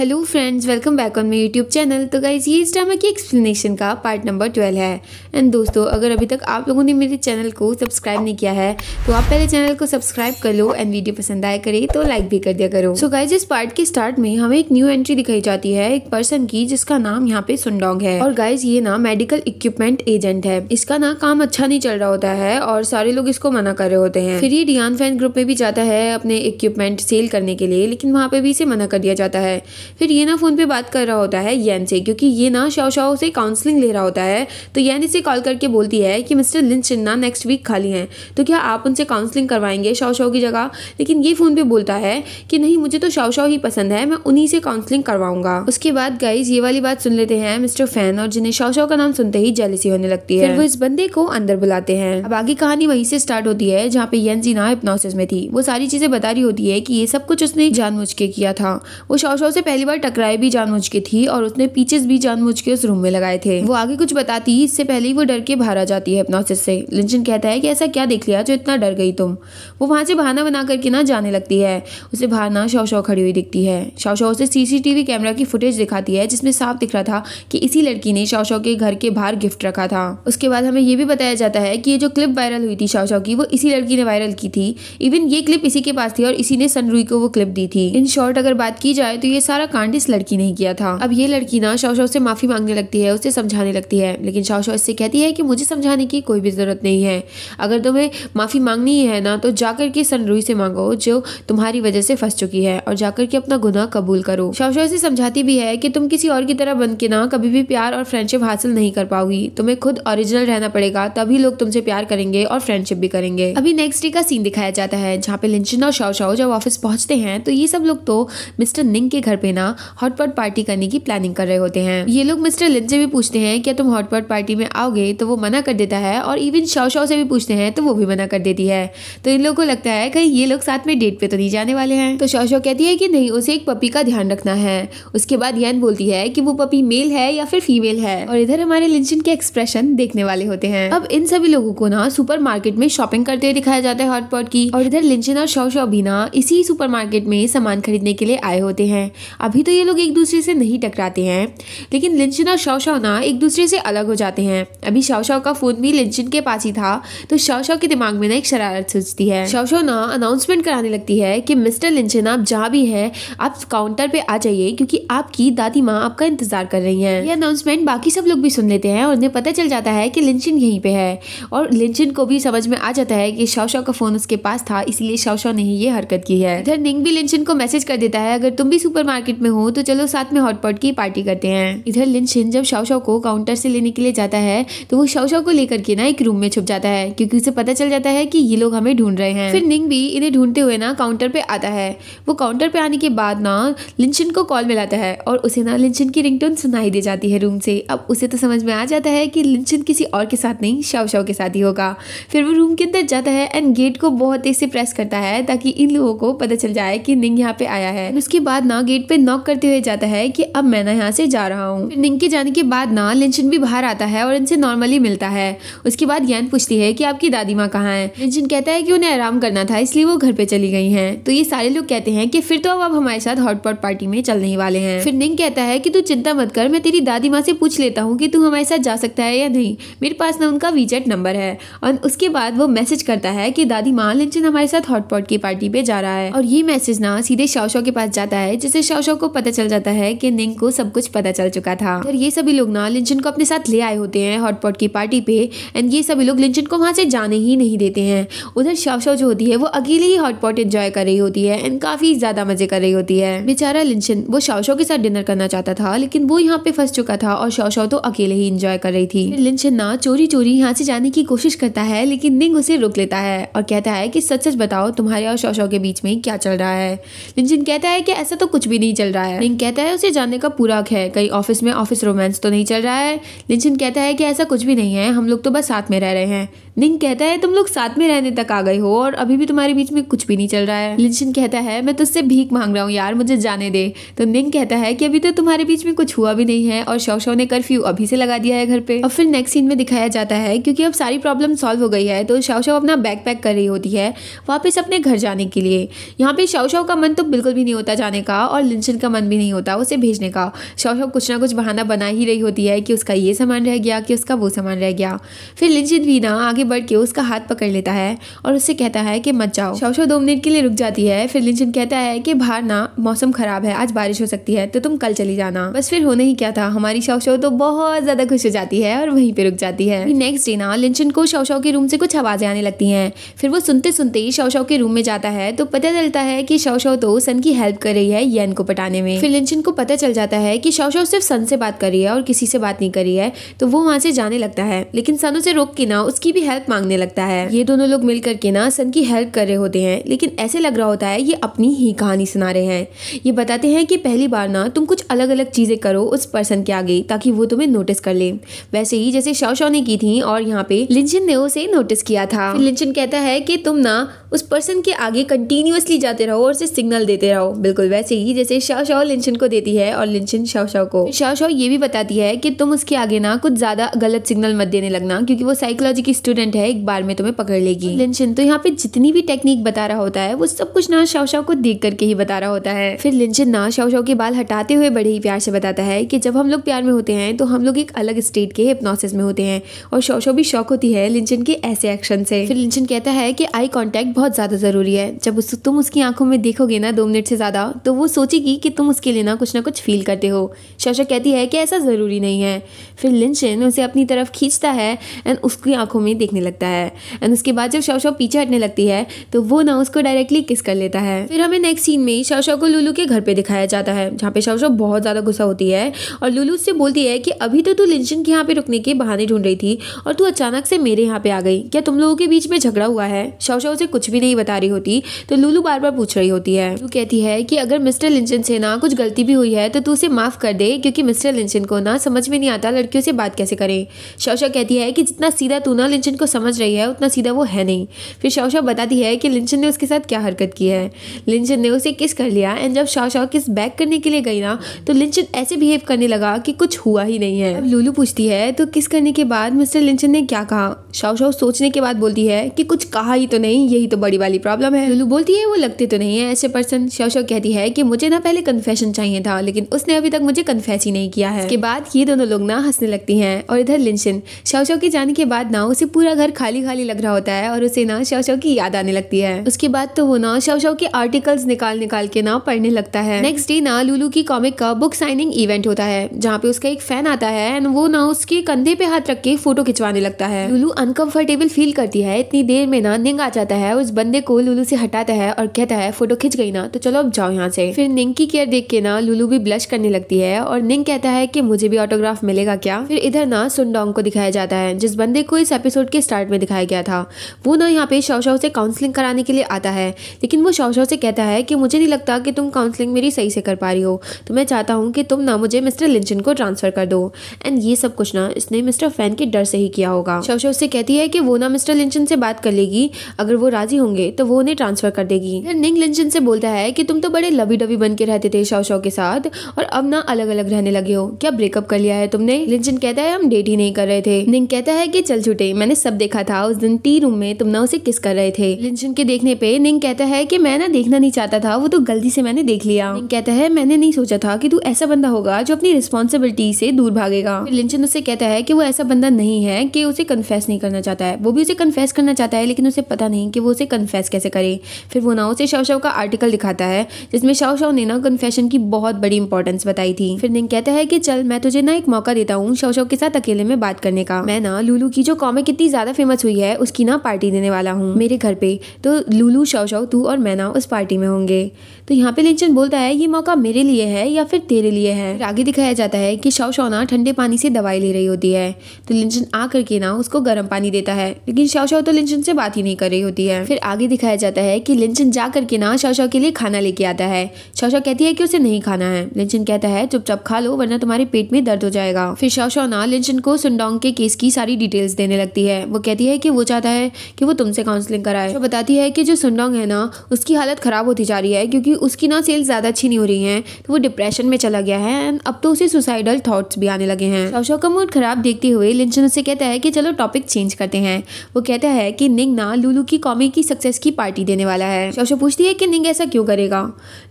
hello friends welcome back on my YouTube channel तो guys ये इस ड्रामा की एक्सप्लेनेशन का पार्ट नंबर ट्वेल्व है एंड दोस्तों अगर अभी तक आप लोगों ने मेरे चैनल को सब्सक्राइब नहीं किया है तो आप पहले चैनल को सब्सक्राइब कर लो एंड वीडियो पसंद आए करे तो लाइक भी कर दिया करो सो गाइज इस पार्ट के स्टार्ट में हमें एक न्यू एंट्री दिखाई जाती है एक पर्सन की जिसका नाम यहाँ पे सुनडोंग है और गाइज ये ना मेडिकल इक्विपमेंट एजेंट है इसका ना काम अच्छा नहीं चल रहा होता है और सारे लोग इसको मना कर रहे होते हैं फिर ये डियान फैन ग्रुप में भी जाता है अपने इक्विपमेंट सेल करने के लिए लेकिन वहाँ पे भी इसे मना कर दिया जाता है फिर ये ना फ़ोन पे बात कर रहा होता है यैन से क्योंकि ये ना शाओ शाओ से काउंसलिंग ले रहा होता है तो यैन इसे कॉल करके बोलती है कि मिस्टर लिन चिन्ना नेक्स्ट वीक खाली हैं तो क्या आप उनसे काउंसलिंग करवाएंगे शाओ शाओ की जगह लेकिन ये फ़ोन पे बोलता है कि नहीं मुझे तो शाओ शाओ ही पसंद है मैं उन्हीं से काउंसलिंग करवाऊंगा उसके बाद गाइज ये वाली बात सुन लेते हैं मिस्टर फैन और जिन्हें शाओ शाओ का नाम सुनते ही जेलिसी होने लगती है फिर वो इस बंदे को अंदर बुलाते हैं अब आगे कहानी वहीं से स्टार्ट होती है जहाँ पे जी ना में थी वो सारी चीजें बता रही होती है कि ये सब कुछ उसने जानबूझ के किया था वो शाओ शाओ से पहली बार टकराई भी जानबूझ के थी और उसने पीचेस भी जानबूझ के उस रूम में लगाए थे वो आगे कुछ बताती इससे पहले ही वो डर के बाहर आ जाती है हिप्नोसिस से लिंचन कहता है कि ऐसा क्या देख लिया जो इतना डर गई तुम वो वहाँ से बहाना बना करके ना जाने लगती है उसे बाहर ना शव खड़ी हुई दिखती है शव उसे सीसीटीवी कैमरा की फुटेज दिखाती है जिसमें साफ दिख रहा था कि इसी लड़की ने शव के घर के बाहर गिफ्ट रखा था उसके बाद हमें यह भी बताया जाता है कि ये जो क्लिप वायरल हुई थी शव की वो इसी लड़की ने वायरल की थी इवन ये क्लिप इसी के पास थी और इसी ने सनरुई को वो क्लिप दी थी इन शॉर्ट अगर बात की जाए तो ये सारा सारा कांड इस लड़की ने ही किया था अब ये लड़की ना शौशव से माफी मांगने लगती है उसे समझाने लगती है लेकिन शौशव इससे कहती है कि मुझे समझाने की कोई भी जरूरत नहीं है अगर तुम्हें माफी मांगनी है ना तो जाकर के सनरुई से मांगो जो तुम्हारी वजह से फंस चुकी है और जाकर के अपना गुनाह कबूल करो शौशव इसे समझाती भी है कि तुम किसी और की तरह बन के ना कभी भी प्यार और फ्रेंडशिप हासिल नहीं कर पाओगी तुम्हें खुद ओरिजिनल रहना पड़ेगा तभी लोग तुमसे प्यार करेंगे और फ्रेंडशिप भी करेंगे अभी नेक्स्ट डे का सीन दिखाया जाता है जहाँ पे लिंचन और शौशव जब ऑफिस पहुंचते हैं तो ये सब लोग तो मिस्टर निंग के घर पे बिना हॉटपॉट पार्टी करने की प्लानिंग कर रहे होते हैं ये लोग मिस्टर लिन से भी पूछते हैं क्या तुम हॉटपॉट पार्टी में आओगे तो वो मना कर देता है और इवन शाओ शाओ से भी पूछते हैं तो वो भी मना कर देती है तो इन लोगों को लगता है कहीं ये लोग साथ में डेट पे तो नहीं जाने वाले हैं तो शाओ शाओ कहती है कि नहीं उसे एक पपी का ध्यान रखना है उसके बाद यन बोलती है कि वो पपी मेल है या फिर फीमेल है और इधर हमारे लिंचन के एक्सप्रेशन देखने वाले होते हैं अब इन सभी लोगों को ना सुपर मार्केट में शॉपिंग करते हुए दिखाया जाता है हॉटपॉट की और इधर लिंचन और शाओ शाओ भी ना इसी सुपर मार्केट में सामान खरीदने के लिए आए होते हैं अभी तो ये लोग एक दूसरे से नहीं टकराते हैं लेकिन लिंचन और शवशाव ना एक दूसरे से अलग हो जाते हैं अभी शवशाव का फ़ोन भी लिंचन के पास ही था तो शवशाव के दिमाग में ना एक शरारत सोचती है शव ना अनाउंसमेंट कराने लगती है कि मिस्टर लिंचन आप जहाँ भी हैं आप काउंटर पे आ जाइए क्योंकि आपकी दादी माँ आपका इंतज़ार कर रही हैं ये अनाउंसमेंट बाकी सब लोग भी सुन लेते हैं और उन्हें पता चल जाता है कि लिंचन यहीं पे है और लिंचन को भी समझ में आ जाता है कि शवशाव का फ़ोन उसके पास था इसीलिए शवशाव ने ही ये हरकत की है इधर निंग भी लिंचन को मैसेज कर देता है अगर तुम भी सुपर मार्केट में हो तो चलो साथ में हॉटपॉट की पार्टी करते हैं इधर लिन शिन जब शाओशाओ को काउंटर से लेने के लिए जाता है तो वो शाओशाओ को लेकर के ना एक रूम में छुप जाता है क्योंकि उसे पता चल जाता है कि ये लोग हमें ढूंढ रहे हैं फिर निंग भी इन्हें ढूंढते हुए ना काउंटर पे आता है वो काउंटर पे आने के बाद ना लिंचिन को कॉल मिलाता है और उसे ना लिंचिन की रिंगटोन सुनाई दी जाती है रूम से अब उसे तो समझ में आ जाता है कि लिंचिन किसी और के साथ नहीं शाव के साथ ही होगा फिर वो रूम के अंदर जाता है एंड गेट को बहुत तेज से प्रेस करता है ताकि इन लोगों को पता चल जाए कि निंग यहाँ पे आया है उसके बाद ना गेट पे नॉक करते हुए जाता है कि अब मैं ना यहाँ से जा रहा हूँ निंग जाने के बाद ना लिंचन भी बाहर आता है और इनसे नॉर्मली मिलता है उसके बाद ज्ञान पूछती है कि आपकी दादी माँ कहाँ है लिंचन कहता है कि उन्हें आराम करना था इसलिए वो घर पे चली गई है तो ये सारे लोग कहते हैं की फिर तो अब हमारे साथ हॉटपॉट पार्टी में चलने वाले हैं फिर निंग कहता है की तू चिंता मत कर मैं तेरी दादी माँ से पूछ लेता हूँ की तू हमारे साथ जा सकता है या नहीं मेरे पास ना उनका वीचैट नंबर है और उसके बाद वो मैसेज करता है की दादी माँ लिंचन हमारे साथ हॉटपॉट की पार्टी पे जा रहा है और ये मैसेज ना सीधे शाओशाओ के पास जाता है जिसे शाओशाओ अशोक को पता चल जाता है कि निंग को सब कुछ पता चल चुका था और ये सभी लोग ना लिंचन को अपने साथ ले आए होते हैं हॉटपॉट की पार्टी पे एंड ये सभी लोग लिंचन को वहाँ से जाने ही नहीं देते हैं उधर शव जो होती है वो अकेले ही हॉटपॉट इंजॉय कर रही होती है एंड काफ़ी ज़्यादा मज़े कर रही होती है बेचारा लिंचन वो शव के साथ डिनर करना चाहता था लेकिन वो यहाँ पे फंस चुका था और शव तो अकेले ही इंजॉय कर रही थी लिंचन ना चोरी चोरी यहाँ से जाने की कोशिश करता है लेकिन निंग उसे रोक लेता है और कहता है की सच सच बताओ तुम्हारे और शव के बीच में क्या चल रहा है लिंचन कहता है की ऐसा तो कुछ भी नहीं चल रहा है लिंक कहता है उसे जानने का पूरा है कहीं ऑफिस में ऑफिस रोमांस तो नहीं चल रहा है लिंचन कहता है कि ऐसा कुछ भी नहीं है हम लोग तो बस साथ में रह रहे हैं लिंक कहता है तुम लोग साथ में रहने तक आ गए हो और अभी भी तुम्हारे बीच में कुछ भी नहीं चल रहा है लिंचन कहता है मैं तुझसे भीख मांग रहा हूँ यार मुझे जाने दे तो लिंक कहता है कि अभी तो तुम्हारे बीच में कुछ हुआ भी नहीं है और शव ने कर्फ्यू अभी से लगा दिया है घर पे और फिर नेक्स्ट सीन में दिखाया जाता है क्योंकि अब सारी प्रॉब्लम सॉल्व हो गई है तो शव अपना बैग पैक कर रही होती है वापस अपने घर जाने के लिए यहाँ पे शव का मन तो बिल्कुल भी नहीं होता जाने का और लिंचन का मन भी नहीं होता उसे भेजने का शौ शौ कुछ ना कुछ बहाना बना ही रही होती है कि उसका ये सामान रह गया कि उसका वो सामान रह गया फिर लिंचिन भी ना आगे बढ़ के उसका हाथ पकड़ लेता है और उससे कहता है कि मत जाओ शौ शौ दो मिनट के लिए रुक जाती है फिर लिंचिन कहता है कि बाहर ना मौसम खराब है आज बारिश हो सकती है तो तुम कल चली जाना बस फिर होने ही क्या था हमारी शौ शौ तो बहुत ज्यादा खुश हो जाती है और वहीं पर रुक जाती है नेक्स्ट डे ना लिंचन को शौ शौ के रूम से कुछ आवाजें आने लगती है फिर वो सुनते सुनते ही शौ शौ के रूम में जाता है तो पता चलता है कि शौ शौ तो सन की हेल्प कर रही है यन को पटाने में फिर लिंचन को पता चल जाता है कि शव शव सिर्फ सन से बात कर रही है और किसी से बात नहीं कर रही है तो वो वहाँ से जाने लगता है लेकिन सन उसे रोक के ना उसकी भी हेल्प मांगने लगता है ये दोनों लोग मिल करके ना सन की हेल्प कर रहे होते हैं लेकिन ऐसे लग रहा होता है ये अपनी ही कहानी सुना रहे हैं ये बताते हैं कि पहली बार ना तुम कुछ अलग अलग चीज़ें करो उस पर्सन के आगे ताकि वो तुम्हें नोटिस कर ले वैसे ही जैसे शव शव ने की थी और यहाँ पे लिंचन ने उसे नोटिस किया था लिंचन कहता है कि तुम ना उस पर्सन के आगे कंटिन्यूसली जाते रहो और उसे सिग्नल देते रहो बिल्कुल वैसे ही जैसे शव शव लिंचन को देती है और लिंचन शव शव को शव शव ये भी बताती है कि तुम उसके आगे ना कुछ ज्यादा गलत सिग्नल मत देने लगना क्योंकि वो साइकोलॉजी की स्टूडेंट है एक बार में तुम्हें पकड़ लेगी तो लिंचन तो यहाँ पे जितनी भी टेक्निक बता रहा होता है वो सब कुछ ना शव शव को देख करके ही बता रहा होता है फिर लिंचन ना शव शव के बाल हटाते हुए बड़े ही प्यार से बताता है की जब हम लोग प्यार में होते हैं तो हम लोग एक अलग स्टेट के हिप्नोसिस में होते हैं और शव शव भी शौक होती है लिंचन के ऐसे एक्शन से फिर लिंचन कहता है की आई कॉन्टेक्ट बहुत ज्यादा जरूरी है जब तुम उसकी आंखों में देखोगे ना दो मिनट से ज्यादा तो वो सोचेगी लगेगी कि तुम उसके लिए ना कुछ ना कुछ फील करते हो शशा कहती है कि ऐसा ज़रूरी नहीं है फिर लिंचन उसे अपनी तरफ खींचता है एंड उसकी आंखों में देखने लगता है एंड उसके बाद जब शशा पीछे हटने लगती है तो वो ना उसको डायरेक्टली किस कर लेता है फिर हमें नेक्स्ट सीन में शशा को लुलू के घर पर दिखाया जाता है जहाँ पे शशा बहुत ज़्यादा गुस्सा होती है और लुलू उससे बोलती है कि अभी तो तू लिंचन के यहाँ पर रुकने के बहाने ढूंढ रही थी और तू अचानक से मेरे यहाँ पर आ गई क्या तुम लोगों के बीच में झगड़ा हुआ है शवशा उसे कुछ भी नहीं बता रही होती तो लुलू बार बार पूछ रही होती है लुलू कहती है कि अगर मिस्टर लिंचन लिंचन से ना कुछ गलती भी हुई है तो तू उसे माफ़ कर दे क्योंकि मिस्टर लिंचन को ना समझ में नहीं आता लड़कियों से बात कैसे करें शौशा कहती है कि जितना सीधा तू ना लिंचन को समझ रही है उतना सीधा वो है नहीं फिर शौशा बताती है कि लिंचन ने उसके साथ क्या हरकत की है लिंचन ने उसे किस कर लिया एंड जब शौशा किस बैक करने के लिए गई ना तो लिंचन ऐसे बिहेव करने लगा कि कुछ हुआ ही नहीं है लूलू पूछती है तो किस करने के बाद मिस्टर लिंचन ने क्या कहा शौशा सोचने के बाद बोलती है कि कुछ कहा ही तो नहीं यही तो बड़ी वाली प्रॉब्लम है लूलू बोलती है वो लगते तो नहीं है ऐसे पर्सन शौशा कहती है कि मुझे ना पहले कन्फेशन चाहिए था लेकिन उसने अभी तक मुझे कन्फेस ही नहीं किया है के बाद ये दोनों लोग ना हंसने लगती हैं और इधर लिंशन शवशव के जाने के बाद ना उसे पूरा घर खाली खाली लग रहा होता है और उसे ना शवशव की याद आने लगती है उसके बाद तो वो ना शवशव के आर्टिकल्स निकाल निकाल के ना पढ़ने लगता है नेक्स्ट डे ना लुलू की कॉमिक का बुक साइनिंग इवेंट होता है जहाँ पे उसका एक फैन आता है एंड वो ना उसके कंधे पे हाथ रख के फोटो खिंचवाने लगता है लुलू अनकंफर्टेबल फील करती है इतनी देर में ना निंग आ जाता है उस बंदे को लुलू से हटाता है और कहता है फोटो खिंच गई ना तो चलो अब जाओ यहाँ से फिर निंग की केयर देख के ना लुलू भी ब्लश करने लगती है और निंग कहता है कि मुझे भी ऑटोग्राफ मिलेगा क्या फिर इधर ना सुनडोंग को दिखाया जाता है जिस बंदे को इस एपिसोड के स्टार्ट में दिखाया गया था वो ना यहाँ पे शौशाव से काउंसलिंग कराने के लिए आता है लेकिन वो शौशाव से कहता है कि मुझे नहीं लगता कि तुम काउंसलिंग मेरी सही से कर पा रही हो तो मैं चाहता हूँ कि तुम ना मुझे मिस्टर लिंचन को ट्रांसफर कर दो एंड ये सब कुछ ना इसने मिस्टर फैन के डर से ही किया होगा शौशाव से कहती है कि वो ना मिस्टर लिंचन से बात कर लेगी अगर वो राजी होंगे तो वो उन्हें ट्रांसफर कर देगी निंग लिंचन से बोलता है कि तुम तो बड़े लवी डबी बन के रहते थे शव शव के साथ और अब ना अलग अलग रहने लगे हो क्या ब्रेकअप कर लिया है तुमने लिंचन कहता है हम डेट ही नहीं कर रहे थे निंग कहता है कि चल छुटे मैंने सब देखा था उस दिन टी रूम में तुम ना उसे किस कर रहे थे लिंचन के देखने पे निंग कहता है कि मैं ना देखना नहीं चाहता था वो तो गलती से मैंने देख लिया निंग कहता है मैंने नहीं सोचा था कि तू ऐसा बंदा होगा जो अपनी रिस्पॉन्सिबिलिटी से दूर भागेगा लिंचन उसे कहता है कि वो ऐसा बंदा नहीं है कि उसे कन्फेस नहीं करना चाहता है वो भी उसे कन्फेस करना चाहता है लेकिन उसे पता नहीं कि वो उसे कन्फेस कैसे करे फिर वो ना उसे शव शव का आर्टिकल दिखाता है जिसमें शव शव ने ना यहाँ कन्फेशन की बहुत बड़ी इंपॉर्टेंस बताई थी फिर निंग कहता है कि चल मैं तुझे ना एक मौका देता हूँ शव के साथ अकेले में बात करने का मैं ना लुलू की जो कॉमिक इतनी ज्यादा फेमस हुई है उसकी ना पार्टी देने वाला हूँ मेरे घर पे तो लूलू शव तू और मैं ना उस पार्टी में होंगे तो यहाँ पे लिंचन बोलता है ये मौका मेरे लिए है या फिर तेरे लिए है आगे दिखाया जाता है की शव ना ठंडे पानी से दवाई ले रही होती है तो लिंचन आ करके ना उसको गर्म पानी देता है लेकिन शव तो लिंचन से बात ही नहीं कर रही होती है फिर आगे दिखाया जाता है की लिंचन जा करके ना शव के लिए खाना लेके आता है शव पूजा कहती है कि उसे नहीं खाना है लिंचन कहता है चुपचाप खा लो वरना तुम्हारे पेट में दर्द हो जाएगा फिर ना लिंचन को सुनडोंग के केस की सारी डिटेल्स देने लगती है वो कहती है की वो चाहता है की वो तुमसे काउंसलिंग कराए वो बताती है की जो सुनडोंग है ना उसकी हालत खराब होती जा रही है क्योंकि उसकी ना सेल्स ज़्यादा अच्छी नहीं हो रही है तो वो डिप्रेशन में चला गया है एंड अब तो उसे सुसाइडल थाट्स भी आने लगे हैं शौशौ का मूड खराब देखते हुए लिंचन उसे कहता है कि चलो टॉपिक चेंज करते हैं वो कहता है कि निंग ना लुलू की कॉमिक की सक्सेस की पार्टी देने वाला है शौशो पूछती है कि निंग ऐसा क्यों करेगा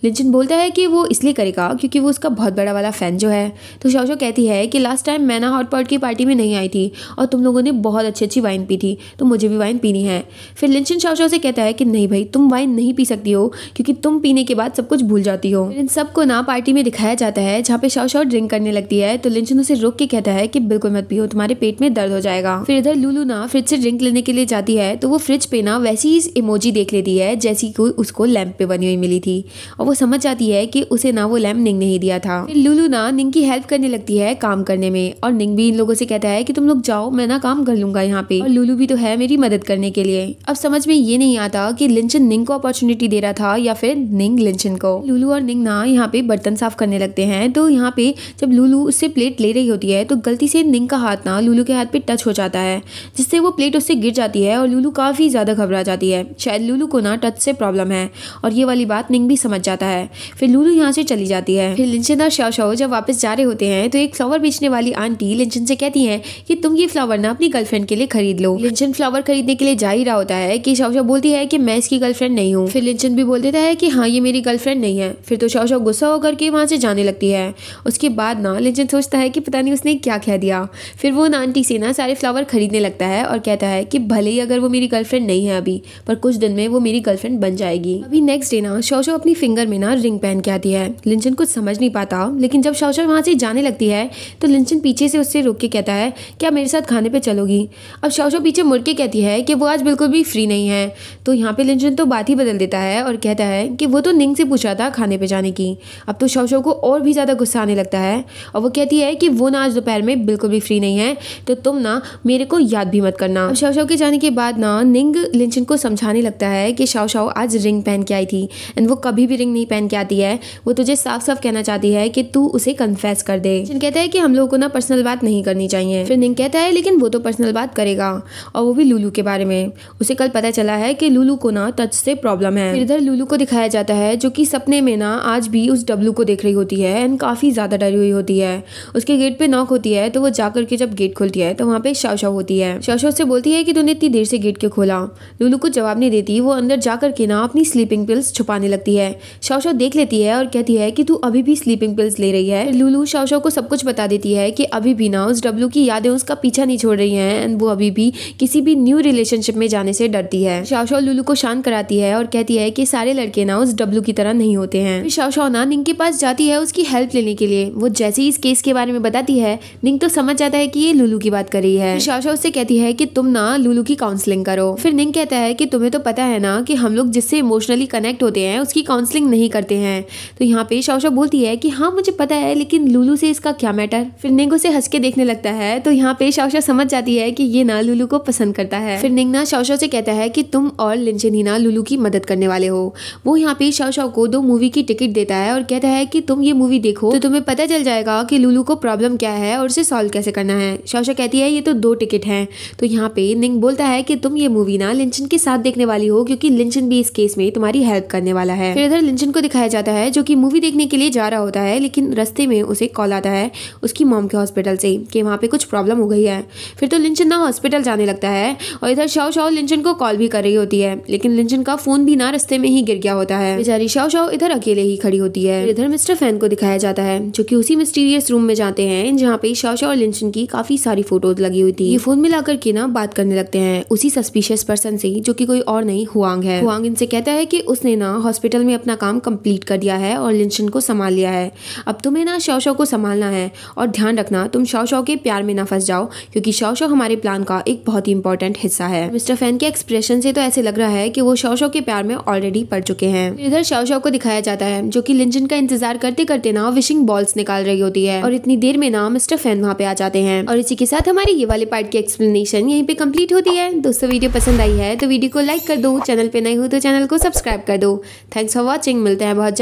लिंचन बोलता है है कि वो इसलिए करेगा क्योंकि वो उसका बहुत बड़ा वाला फ़ैन जो है तो शाओशो कहती है कि लास्ट टाइम मैं ना हॉट पॉट की पार्टी में नहीं आई थी और तुम लोगों ने बहुत अच्छी अच्छी वाइन पी थी तो मुझे भी वाइन पीनी है फिर लिंचन शाओशो से कहता है कि नहीं भाई तुम वाइन नहीं पी सकती हो क्योंकि तुम पीने के बाद सब कुछ भूल जाती हो इन सबको ना पार्टी में दिखाया जाता है जहाँ पे शाओशो ड्रिंक करने लगती है तो लिंचन उसे रोक के कहता है कि बिल्कुल मत पियो तुम्हारे पेट में दर्द हो जाएगा फिर इधर लूलू ना फ्रिज से ड्रिंक लेने के लिए जाती है तो वो फ्रिज पे ना वैसी इमोजी देख लेती है जैसी को उसको लैम्प पे बनी हुई मिली थी और वो समझ जाती है कहती है कि उसे ना वो लैम्प निंग नहीं दिया था फिर लुलू ना निंग की हेल्प करने लगती है काम करने में और निंग भी इन लोगों से कहता है कि तुम लोग जाओ मैं ना काम कर लूंगा यहाँ पे और लुलू भी तो है मेरी मदद करने के लिए अब समझ में ये नहीं आता कि लिंचन निंग को अपॉर्चुनिटी दे रहा था या फिर निंग लिंचन को लुलू और निंग ना यहाँ पे बर्तन साफ करने लगते हैं तो यहाँ पे जब लुलू उससे प्लेट ले रही होती है तो गलती से निंग का हाथ ना लुलू के हाथ पे टच हो जाता है जिससे वो प्लेट उससे गिर जाती है और लुलू काफ़ी ज़्यादा घबरा जाती है शायद लुलू को ना टच से प्रॉब्लम है और ये वाली बात निंग भी समझ जाता है फिर लूलू यहाँ से चली जाती है फिर लिंचन और शाओ जब वापस जा रहे होते हैं तो एक फ्लावर बेचने वाली आंटी लिंचन से कहती है कि तुम ये फ्लावर ना अपनी गर्लफ्रेंड के लिए खरीद लो लिंचन फ्लावर खरीदने के लिए जा ही रहा होता है की शाओ बोलती है की मैं इसकी गर्लफ्रेंड नहीं हूँ फिर लिंचन भी बोल देता है की हाँ ये मेरी गर्लफ्रेंड नहीं है फिर तो शाओ गुस्सा होकर के वहाँ से जाने लगती है उसके बाद ना लिंचन सोचता है की पता नहीं उसने क्या कह दिया फिर वो उन आंटी से ना सारे फ्लावर खरीदने लगता है और कहता है की भले ही अगर वो मेरी गर्लफ्रेंड नहीं है अभी पर कुछ दिन में वो मेरी गर्लफ्रेंड बन जाएगी अभी नेक्स्ट डे ना शौशव अपनी फिंगर में ना रिंग पहन पहन के आती है लिंचन कुछ समझ नहीं पाता लेकिन जब शौशन वहाँ से जाने लगती है तो लिंचन पीछे से उससे रोक के कहता है क्या मेरे साथ खाने पे चलोगी अब शौशर पीछे मुड़ के कहती है कि वो आज बिल्कुल भी फ्री नहीं है तो यहाँ पे लिंचन तो बात ही बदल देता है और कहता है कि वो तो निंग से पूछा था खाने पर जाने की अब तो शौशो को और भी ज़्यादा गुस्सा आने लगता है और वो कहती है कि वो ना आज दोपहर में बिल्कुल भी फ्री नहीं है तो तुम ना मेरे को याद भी मत करना अब शौशव के जाने के बाद ना निंग लिंचन को समझाने लगता है कि शाओ शाओ आज रिंग पहन के आई थी एंड वो कभी भी रिंग नहीं पहन के आती रही है वो तुझे साफ साफ कहना चाहती है कि तू उसे कन्फेस कर दे जिन कहता है कि हम लोगों को ना पर्सनल बात नहीं करनी चाहिए फिर निंग कहता है लेकिन वो तो पर्सनल बात करेगा और वो भी लूलू के बारे में उसे कल पता चला है कि लूलू को ना टच से प्रॉब्लम है फिर इधर लूलू को दिखाया जाता है जो कि सपने में ना आज भी उस डब्लू को देख रही होती है एंड काफ़ी ज़्यादा डरी हुई होती है उसके गेट पे नॉक होती है तो वो जा करके जब गेट खोलती है तो वहाँ पे शाव शाव होती है शाव शाव से बोलती है कि तूने इतनी देर से गेट क्यों खोला लूलू को जवाब नहीं देती वो अंदर जा करके ना अपनी स्लीपिंग पिल्स छुपाने लगती है शाव शाव देख लेती कहती है और कहती है कि तू अभी भी स्लीपिंग पिल्स ले रही है लुलू शाओशाओ को सब कुछ बता देती है कि अभी भी ना उस डब्लू की यादें उसका पीछा नहीं छोड़ रही हैं एंड वो अभी भी किसी भी न्यू रिलेशनशिप में जाने से डरती है शाओशाओ लुलू को शांत कराती है और कहती है कि सारे लड़के ना उस डब्लू की तरह नहीं होते हैं फिर शाओशाओ ना निंग के पास जाती है उसकी हेल्प लेने के लिए वो जैसे ही इस केस के बारे में बताती है निंग तो समझ जाता है की ये लुलू की बात कर रही है शाओशाओ उससे कहती है की तुम ना लुलू की काउंसलिंग करो फिर निंग कहता है की तुम्हें तो पता है ना की हम लोग जिससे इमोशनली कनेक्ट होते हैं उसकी काउंसलिंग नहीं करते हैं हैं तो यहाँ पे शाओशा बोलती है कि हाँ मुझे पता है लेकिन लुलू से इसका क्या मैटर फिर नेंगो से हंस के देखने लगता है तो यहाँ पे शाओशा समझ जाती है कि ये ना लुलू को पसंद करता है फिर नेंगना शाओशा से कहता है कि तुम और लिंचनीना लुलू की मदद करने वाले हो वो यहाँ पे शाओशा को दो मूवी की टिकट देता है और कहता है कि तुम ये मूवी देखो तो तुम्हें पता चल जाएगा कि लुलू को प्रॉब्लम क्या है और उसे सॉल्व कैसे करना है शाओशा कहती है ये तो दो टिकट है तो यहाँ पे निंग बोलता है कि तुम ये मूवी ना लिंचन के साथ देखने वाली हो क्योंकि लिंचन भी इस केस में तुम्हारी हेल्प करने वाला है फिर इधर लिंचन को दिखाया जाता है जो कि मूवी देखने के लिए जा रहा होता है लेकिन रस्ते में उसे कॉल आता है उसकी मॉम के हॉस्पिटल से कि वहाँ पे कुछ प्रॉब्लम हो गई है फिर तो लिंचन ना हॉस्पिटल जाने लगता है और इधर शाओ शाओ लिंचन को कॉल भी कर रही होती है लेकिन लिंचन का फ़ोन भी ना रस्ते में ही गिर गया होता है बेचारी शाओ शाओ इधर अकेले ही खड़ी होती है इधर मिस्टर फैन को दिखाया जाता है जो की उसी मिस्टीरियस रूम में जाते हैं जहाँ पे शाओ शाओ लिंचन की काफ़ी सारी फोटोज लगी हुई थी ये फ़ोन मिला के ना बात करने लगते हैं उसी सस्पिशियस पर्सन से जो की कोई और नहीं हुआंग है हुआंग इनसे कहता है की उसने ना हॉस्पिटल में अपना काम कंप्लीट कर दिया है और लिंशन को संभाल लिया है अब तुम्हें ना शव शव को संभालना है और ध्यान रखना तुम शव शव के प्यार में ना फंस जाओ क्योंकि शव शव हमारे प्लान का एक बहुत ही इंपॉर्टेंट हिस्सा है मिस्टर फैन के एक्सप्रेशन से तो ऐसे लग रहा है कि वो शव शव के प्यार में ऑलरेडी पड़ चुके हैं इधर शव शव को दिखाया जाता है जो की लिंजन का इंतजार करते करते ना विशिंग बॉल्स निकाल रही होती है और इतनी देर में ना मिस्टर फैन वहाँ पे आ जाते हैं और इसी के साथ हमारे ये वाले पार्ट की एक्सप्लेनेशन यहीं पे कंप्लीट होती है दोस्तों वीडियो पसंद आई है तो वीडियो को लाइक कर दो चैनल पे नए हो तो चैनल को सब्सक्राइब कर दो थैंक्स फॉर वॉचिंग मिलते हैं बहुत